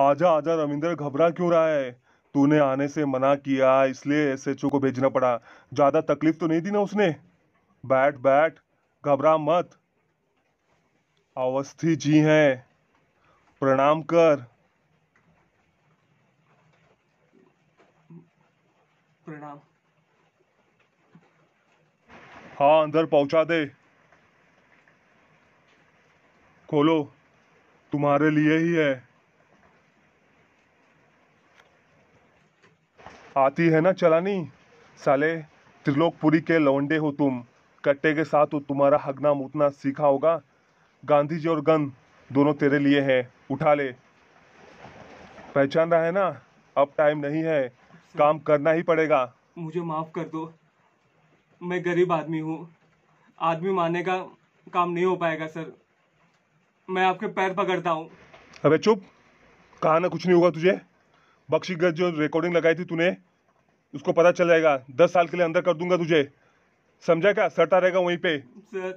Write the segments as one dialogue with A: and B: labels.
A: आजा आजा रविंदर घबरा क्यों रहा है तूने आने से मना किया इसलिए एसएचओ को भेजना पड़ा ज़्यादा तकलीफ तो नहीं दी ना उसने बैठ बैठ घबरा मत अवस्थी जी हैं प्रणाम कर प्रणाम हाँ अंदर पहुंचा दे खोलो तुम्हारे लिए ही है आती है ना चलानी साले त्रिलोकपुरी के लौंडे हो तुम कट्टे के साथ हो तो तुम्हारा हगना मुतना सीखा होगा गांधी जी और गन दोनों तेरे लिए हैं उठा ले पहचान रहा है ना अब टाइम नहीं है काम करना ही पड़ेगा
B: मुझे माफ कर
A: दो मैं गरीब आदमी हूँ आदमी मारने का
B: काम नहीं हो पाएगा सर मैं आपके पैर पकड़ता हूँ
A: अबे चुप कहा ना कुछ नहीं होगा तुझे बख्शीगंज जो रिकॉर्डिंग लगाई थी तूने उसको पता चल जाएगा दस साल के लिए अंदर कर दूंगा तुझे समझा क्या सरता रहेगा वहीं पे सर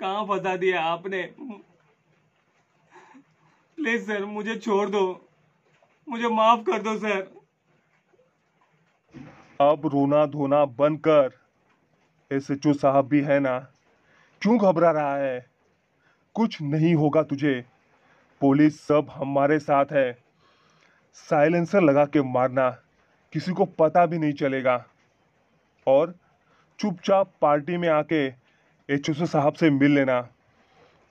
B: कहाँ फंसा दिया आपने प्लीज सर मुझे छोड़ दो मुझे माफ कर दो सर
A: अब रोना धोना बंद कर एस एच साहब भी है ना क्यों घबरा रहा है कुछ नहीं होगा तुझे पुलिस सब हमारे साथ है साइलेंसर लगा के मारना किसी को पता भी नहीं चलेगा और चुपचाप पार्टी में आके एच साहब से मिल लेना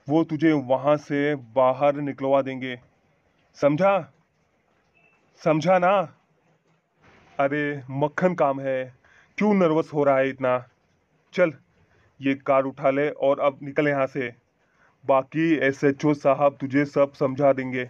A: वो तुझे वहाँ से बाहर निकलवा देंगे समझा समझा ना अरे मक्खन काम है क्यों नर्वस हो रहा है इतना चल ये कार उठा ले और अब निकले यहाँ से बाकी एसएचओ साहब तुझे सब समझा देंगे